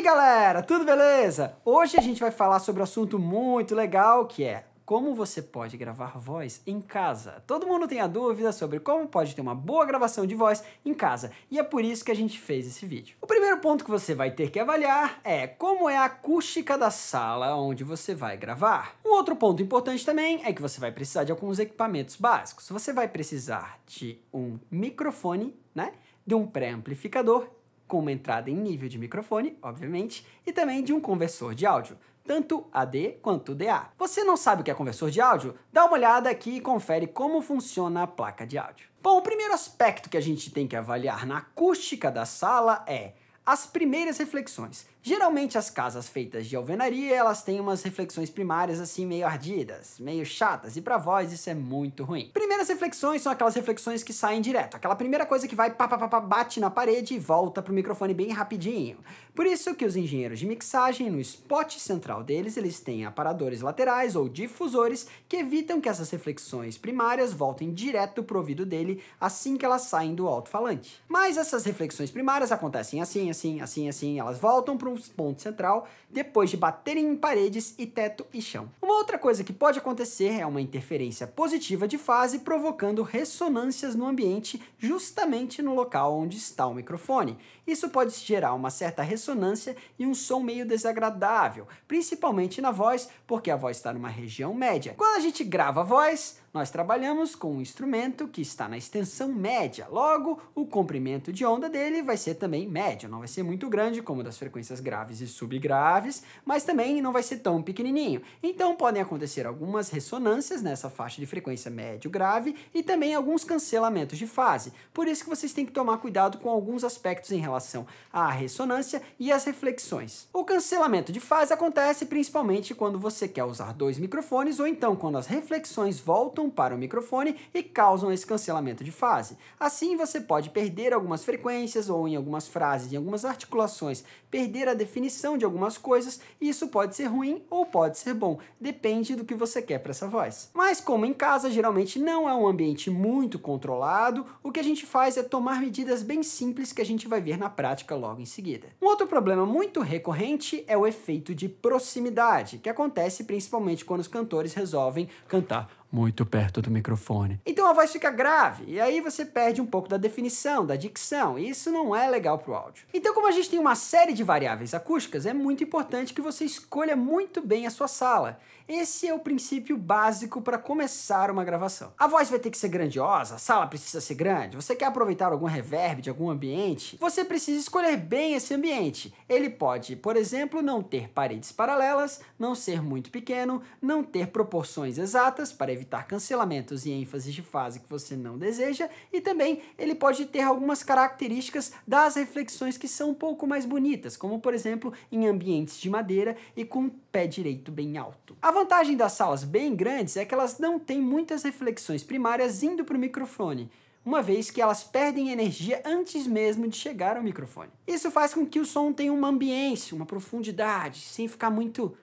aí, galera? Tudo beleza? Hoje a gente vai falar sobre um assunto muito legal que é como você pode gravar voz em casa. Todo mundo tem a dúvida sobre como pode ter uma boa gravação de voz em casa, e é por isso que a gente fez esse vídeo. O primeiro ponto que você vai ter que avaliar é como é a acústica da sala onde você vai gravar. Um outro ponto importante também é que você vai precisar de alguns equipamentos básicos. Você vai precisar de um microfone, né? De um pré-amplificador com uma entrada em nível de microfone, obviamente, e também de um conversor de áudio, tanto AD quanto DA. Você não sabe o que é conversor de áudio? Dá uma olhada aqui e confere como funciona a placa de áudio. Bom, o primeiro aspecto que a gente tem que avaliar na acústica da sala é as primeiras reflexões. Geralmente as casas feitas de alvenaria, elas têm umas reflexões primárias assim meio ardidas, meio chatas, e para voz isso é muito ruim. Primeiras reflexões são aquelas reflexões que saem direto, aquela primeira coisa que vai pá, pá, pá, bate na parede e volta pro microfone bem rapidinho. Por isso que os engenheiros de mixagem, no spot central deles, eles têm aparadores laterais ou difusores que evitam que essas reflexões primárias voltem direto pro ouvido dele assim que elas saem do alto-falante. Mas essas reflexões primárias acontecem assim, assim, assim, assim, elas voltam pro um ponto central, depois de baterem em paredes e teto e chão. Uma outra coisa que pode acontecer é uma interferência positiva de fase provocando ressonâncias no ambiente justamente no local onde está o microfone. Isso pode gerar uma certa ressonância e um som meio desagradável, principalmente na voz, porque a voz está numa região média. Quando a gente grava a voz, nós trabalhamos com um instrumento que está na extensão média, logo, o comprimento de onda dele vai ser também médio, não vai ser muito grande, como das frequências graves e subgraves, mas também não vai ser tão pequenininho. Então, podem acontecer algumas ressonâncias nessa faixa de frequência médio-grave e também alguns cancelamentos de fase. Por isso que vocês têm que tomar cuidado com alguns aspectos em relação à ressonância e às reflexões. O cancelamento de fase acontece principalmente quando você quer usar dois microfones ou então quando as reflexões voltam voltam para o microfone e causam esse cancelamento de fase. Assim, você pode perder algumas frequências ou em algumas frases, em algumas articulações, perder a definição de algumas coisas, e isso pode ser ruim ou pode ser bom, depende do que você quer para essa voz. Mas como em casa geralmente não é um ambiente muito controlado, o que a gente faz é tomar medidas bem simples que a gente vai ver na prática logo em seguida. Um outro problema muito recorrente é o efeito de proximidade, que acontece principalmente quando os cantores resolvem cantar muito perto do microfone. Então a voz fica grave, e aí você perde um pouco da definição, da dicção, e isso não é legal pro áudio. Então, como a gente tem uma série de variáveis acústicas, é muito importante que você escolha muito bem a sua sala. Esse é o princípio básico para começar uma gravação. A voz vai ter que ser grandiosa, a sala precisa ser grande, você quer aproveitar algum reverb de algum ambiente, você precisa escolher bem esse ambiente. Ele pode, por exemplo, não ter paredes paralelas, não ser muito pequeno, não ter proporções exatas para evitar cancelamentos e ênfases de fase que você não deseja, e também ele pode ter algumas características das reflexões que são um pouco mais bonitas, como por exemplo em ambientes de madeira e com pé direito bem alto. A vantagem das salas bem grandes é que elas não têm muitas reflexões primárias indo para o microfone uma vez que elas perdem energia antes mesmo de chegar ao microfone. Isso faz com que o som tenha uma ambiência, uma profundidade, sem ficar muito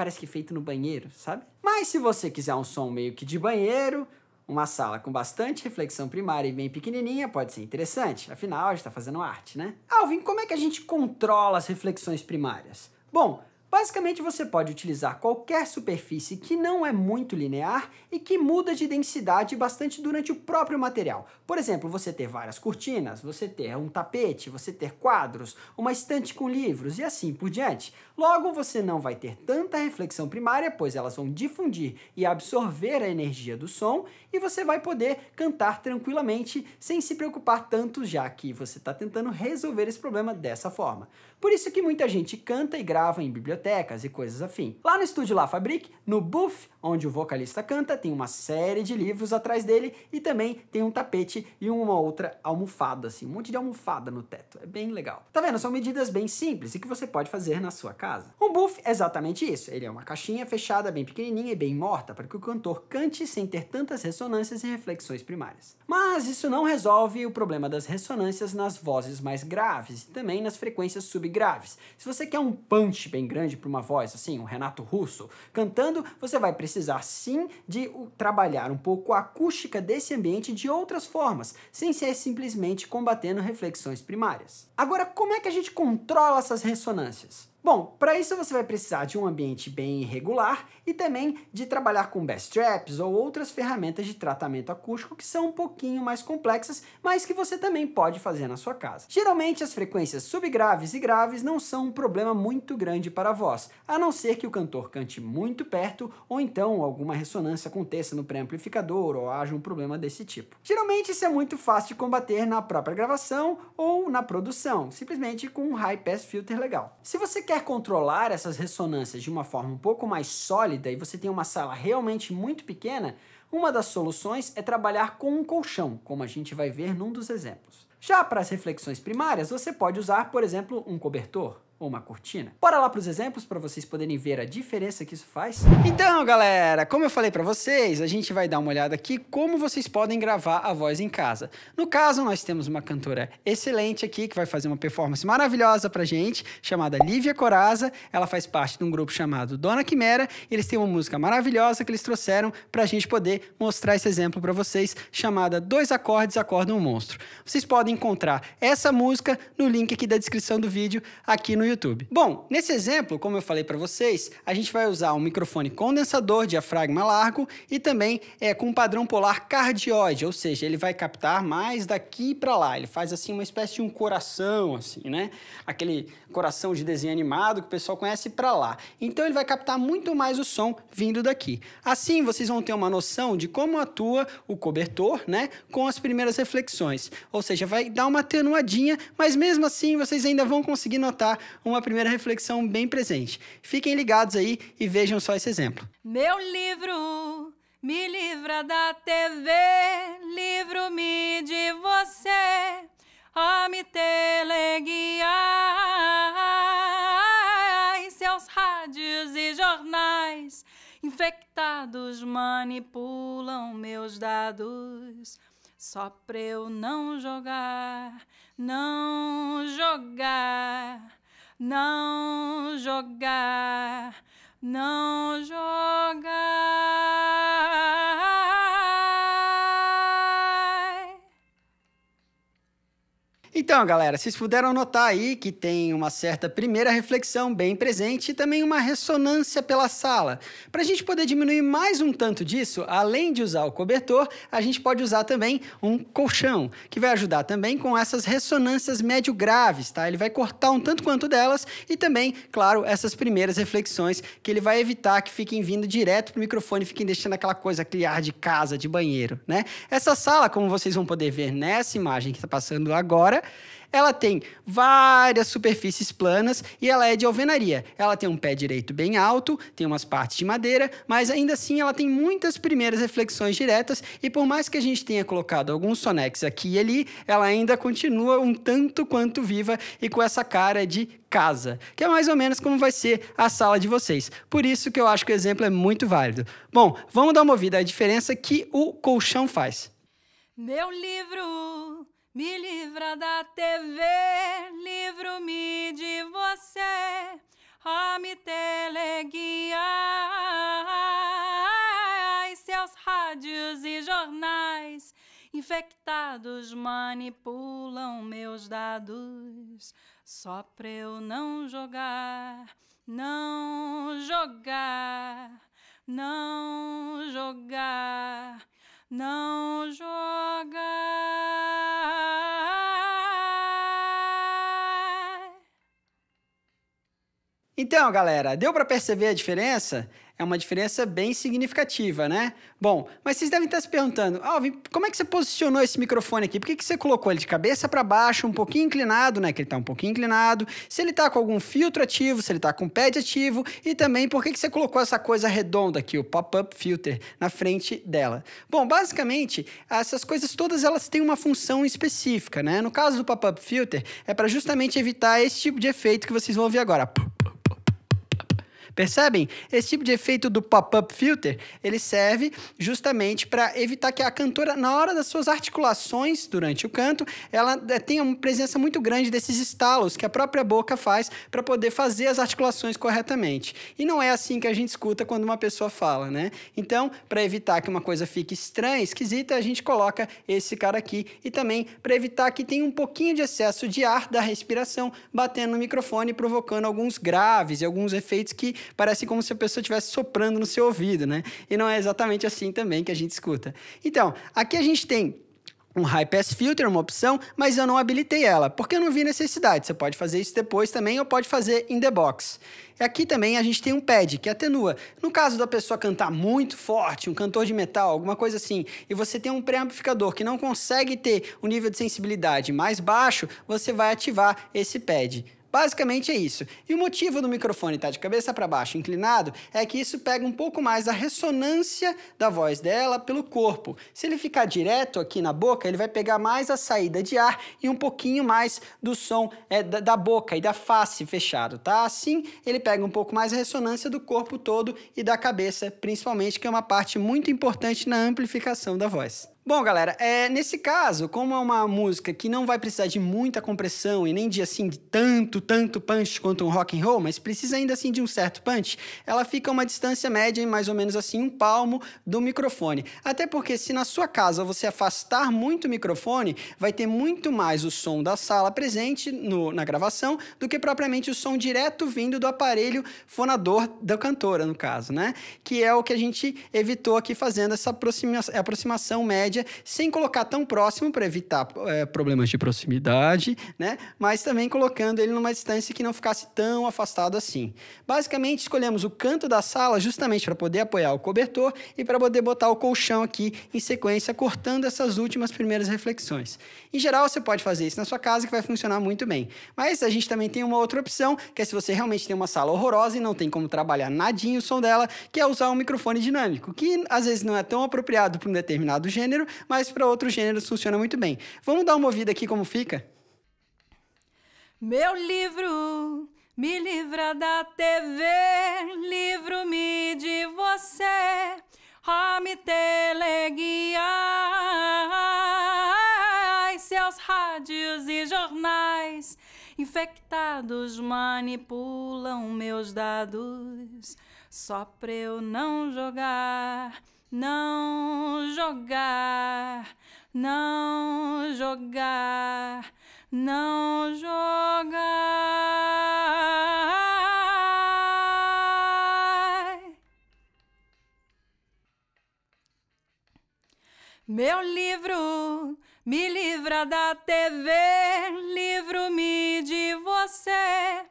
parece que feito no banheiro, sabe? Mas se você quiser um som meio que de banheiro, uma sala com bastante reflexão primária e bem pequenininha pode ser interessante, afinal a gente está fazendo arte, né? Alvin, como é que a gente controla as reflexões primárias? Bom, Basicamente, você pode utilizar qualquer superfície que não é muito linear e que muda de densidade bastante durante o próprio material. Por exemplo, você ter várias cortinas, você ter um tapete, você ter quadros, uma estante com livros e assim por diante. Logo, você não vai ter tanta reflexão primária, pois elas vão difundir e absorver a energia do som, e você vai poder cantar tranquilamente sem se preocupar tanto, já que você está tentando resolver esse problema dessa forma. Por isso que muita gente canta e grava em bibliotecas bibliotecas e coisas afim. Lá no estúdio La Fabrique, no Buff, onde o vocalista canta, tem uma série de livros atrás dele e também tem um tapete e uma outra almofada, assim, um monte de almofada no teto. É bem legal. Tá vendo? São medidas bem simples e que você pode fazer na sua casa. Um buff é exatamente isso. Ele é uma caixinha fechada, bem pequenininha e bem morta, para que o cantor cante sem ter tantas ressonâncias e reflexões primárias. Mas isso não resolve o problema das ressonâncias nas vozes mais graves e também nas frequências subgraves. Se você quer um punch bem grande, grande para uma voz, assim, o Renato Russo, cantando, você vai precisar sim de trabalhar um pouco a acústica desse ambiente de outras formas, sem ser simplesmente combatendo reflexões primárias. Agora, como é que a gente controla essas ressonâncias? Bom, para isso você vai precisar de um ambiente bem irregular e também de trabalhar com best traps ou outras ferramentas de tratamento acústico que são um pouquinho mais complexas, mas que você também pode fazer na sua casa. Geralmente as frequências subgraves e graves não são um problema muito grande para a voz, a não ser que o cantor cante muito perto ou então alguma ressonância aconteça no pré-amplificador ou haja um problema desse tipo. Geralmente isso é muito fácil de combater na própria gravação ou na produção, simplesmente com um high pass filter legal. Se você quer controlar essas ressonâncias de uma forma um pouco mais sólida e você tem uma sala realmente muito pequena, uma das soluções é trabalhar com um colchão, como a gente vai ver num dos exemplos. Já para as reflexões primárias, você pode usar, por exemplo, um cobertor ou uma cortina. Bora lá para os exemplos para vocês poderem ver a diferença que isso faz? Então, galera, como eu falei para vocês, a gente vai dar uma olhada aqui como vocês podem gravar a voz em casa. No caso, nós temos uma cantora excelente aqui que vai fazer uma performance maravilhosa a gente, chamada Lívia Coraza. Ela faz parte de um grupo chamado Dona Quimera, e eles têm uma música maravilhosa que eles trouxeram para a gente poder mostrar esse exemplo para vocês, chamada Dois acordes acordam um monstro. Vocês podem podem encontrar essa música no link aqui da descrição do vídeo aqui no YouTube. Bom, nesse exemplo, como eu falei para vocês, a gente vai usar um microfone condensador, diafragma largo e também é com um padrão polar cardioide, ou seja, ele vai captar mais daqui para lá. Ele faz assim uma espécie de um coração, assim, né? Aquele coração de desenho animado que o pessoal conhece para lá. Então ele vai captar muito mais o som vindo daqui. Assim vocês vão ter uma noção de como atua o cobertor, né? Com as primeiras reflexões, ou seja, vai vai dar uma atenuadinha, mas mesmo assim vocês ainda vão conseguir notar uma primeira reflexão bem presente. Fiquem ligados aí e vejam só esse exemplo. Meu livro me livra da TV, livro-me de você a me teleguiar em seus rádios e jornais infectados manipulam meus dados só pra eu não jogar, não jogar, não jogar, não jogar. Então, galera, vocês puderam notar aí que tem uma certa primeira reflexão bem presente e também uma ressonância pela sala. Para a gente poder diminuir mais um tanto disso, além de usar o cobertor, a gente pode usar também um colchão, que vai ajudar também com essas ressonâncias médio-graves, tá? Ele vai cortar um tanto quanto delas e também, claro, essas primeiras reflexões que ele vai evitar que fiquem vindo direto pro microfone, e fiquem deixando aquela coisa, criar de casa, de banheiro, né? Essa sala, como vocês vão poder ver nessa imagem que está passando agora, ela tem várias superfícies planas e ela é de alvenaria. Ela tem um pé direito bem alto, tem umas partes de madeira, mas ainda assim ela tem muitas primeiras reflexões diretas e por mais que a gente tenha colocado alguns sonex aqui e ali, ela ainda continua um tanto quanto viva e com essa cara de casa, que é mais ou menos como vai ser a sala de vocês. Por isso que eu acho que o exemplo é muito válido. Bom, vamos dar uma ouvida à diferença que o colchão faz. Meu livro me livra da TV, livro-me de você a me teleguiar. Seus rádios e jornais infectados manipulam meus dados só pra eu não jogar, não jogar, não jogar, não jogar. Então, galera, deu para perceber a diferença? É uma diferença bem significativa, né? Bom, mas vocês devem estar se perguntando, Alvin, como é que você posicionou esse microfone aqui? Por que, que você colocou ele de cabeça para baixo, um pouquinho inclinado, né? Que ele está um pouquinho inclinado. Se ele está com algum filtro ativo, se ele está com pad ativo. E também, por que, que você colocou essa coisa redonda aqui, o pop-up filter, na frente dela? Bom, basicamente, essas coisas todas, elas têm uma função específica, né? No caso do pop-up filter, é para justamente evitar esse tipo de efeito que vocês vão ouvir agora. Percebem? Esse tipo de efeito do pop-up filter, ele serve justamente para evitar que a cantora, na hora das suas articulações durante o canto, ela eh, tenha uma presença muito grande desses estalos que a própria boca faz para poder fazer as articulações corretamente. E não é assim que a gente escuta quando uma pessoa fala, né? Então, para evitar que uma coisa fique estranha, esquisita, a gente coloca esse cara aqui e também para evitar que tenha um pouquinho de excesso de ar da respiração batendo no microfone, provocando alguns graves e alguns efeitos que parece como se a pessoa estivesse soprando no seu ouvido, né? E não é exatamente assim também que a gente escuta. Então, aqui a gente tem um high pass filter, uma opção, mas eu não habilitei ela, porque eu não vi necessidade. Você pode fazer isso depois também ou pode fazer in the box. Aqui também a gente tem um pad que atenua. No caso da pessoa cantar muito forte, um cantor de metal, alguma coisa assim, e você tem um pré-amplificador que não consegue ter um nível de sensibilidade mais baixo, você vai ativar esse pad. Basicamente é isso. E o motivo do microfone estar tá de cabeça para baixo, inclinado, é que isso pega um pouco mais a ressonância da voz dela pelo corpo. Se ele ficar direto aqui na boca, ele vai pegar mais a saída de ar e um pouquinho mais do som é, da, da, boca e da face fechado, tá? Assim, ele pega um pouco mais a ressonância do corpo todo e da cabeça, principalmente, que é uma parte muito importante na amplificação da voz. Bom, galera, é, nesse caso, como é uma música que não vai precisar de muita compressão e nem de assim de tanto, tanto punch quanto um rock and roll, mas precisa ainda assim de um certo punch, ela fica a uma distância média, em mais ou menos assim um palmo do microfone. Até porque se na sua casa você afastar muito o microfone, vai ter muito mais o som da sala presente no, na gravação do que propriamente o som direto vindo do aparelho fonador da cantora, no caso, né? Que é o que a gente evitou aqui fazendo essa aproxima aproximação média média, sem colocar tão próximo para evitar é, problemas de proximidade, né? Mas também colocando ele numa distância que não ficasse tão afastado assim. Basicamente, escolhemos o canto da sala justamente para poder apoiar o cobertor e para poder botar o colchão aqui em sequência, cortando essas últimas primeiras reflexões. Em geral, você pode fazer isso na sua casa que vai funcionar muito bem. Mas a gente também tem uma outra opção, que é se você realmente tem uma sala horrorosa e não tem como trabalhar nadinho o som dela, que é usar um microfone dinâmico, que às vezes não é tão apropriado para um determinado gênero, gênero, mas para outros gêneros funciona muito bem. Vamos dar uma ouvida aqui como fica? Meu livro me livra da TV, livro-me de você a me teleguiar. Seus rádios e jornais infectados manipulam meus dados só pra eu não jogar não jogar, não jogar, não jogar. Meu livro me livra da TV, livro-me de você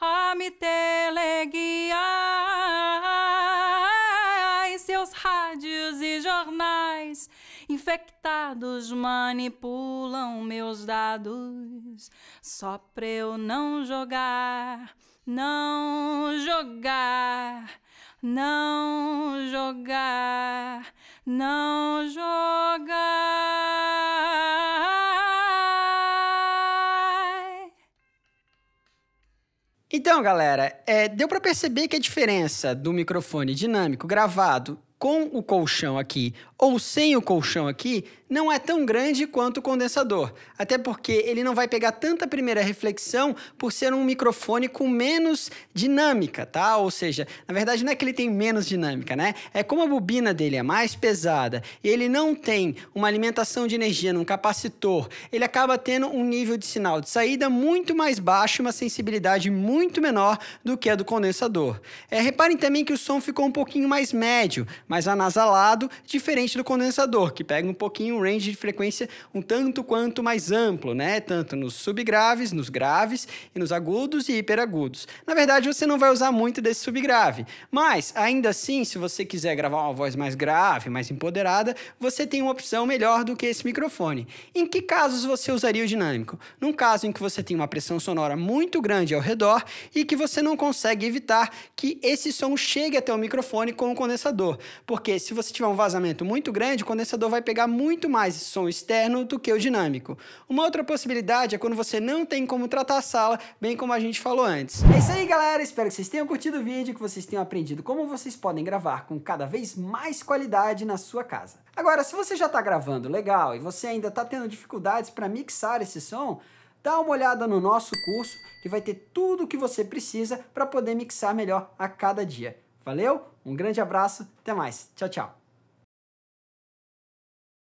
a me teleguiar seus rádios e jornais. Infectados manipulam meus dados só pra eu não jogar, não jogar, não jogar, não jogar. Então, galera, é, deu para perceber que a diferença do microfone dinâmico gravado com o colchão aqui ou sem o colchão aqui não é tão grande quanto o condensador, até porque ele não vai pegar tanta primeira reflexão por ser um microfone com menos dinâmica, tá? Ou seja, na verdade não é que ele tem menos dinâmica, né? É como a bobina dele é mais pesada e ele não tem uma alimentação de energia num capacitor, ele acaba tendo um nível de sinal de saída muito mais baixo, uma sensibilidade muito menor do que a do condensador. É, reparem também que o som ficou um pouquinho mais médio, mais anasalado, diferente do condensador, que pega um pouquinho um range de frequência um tanto quanto mais amplo, né? Tanto nos subgraves, nos graves e nos agudos e hiperagudos. Na verdade, você não vai usar muito desse subgrave, mas ainda assim, se você quiser gravar uma voz mais grave, mais empoderada, você tem uma opção melhor do que esse microfone. Em que casos você usaria o dinâmico? Num caso em que você tem uma pressão sonora muito grande ao redor e que você não consegue evitar que esse som chegue até o microfone com o condensador. Porque se você tiver um vazamento muito grande, o condensador vai pegar muito mais som externo do que o dinâmico. Uma outra possibilidade é quando você não tem como tratar a sala, bem como a gente falou antes. É isso aí, galera. Espero que vocês tenham curtido o vídeo, que vocês tenham aprendido como vocês podem gravar com cada vez mais qualidade na sua casa. Agora, se você já está gravando legal e você ainda está tendo dificuldades para mixar esse som, dá uma olhada no nosso curso que vai ter tudo o que você precisa para poder mixar melhor a cada dia. Valeu, um grande abraço, até mais. Tchau, tchau.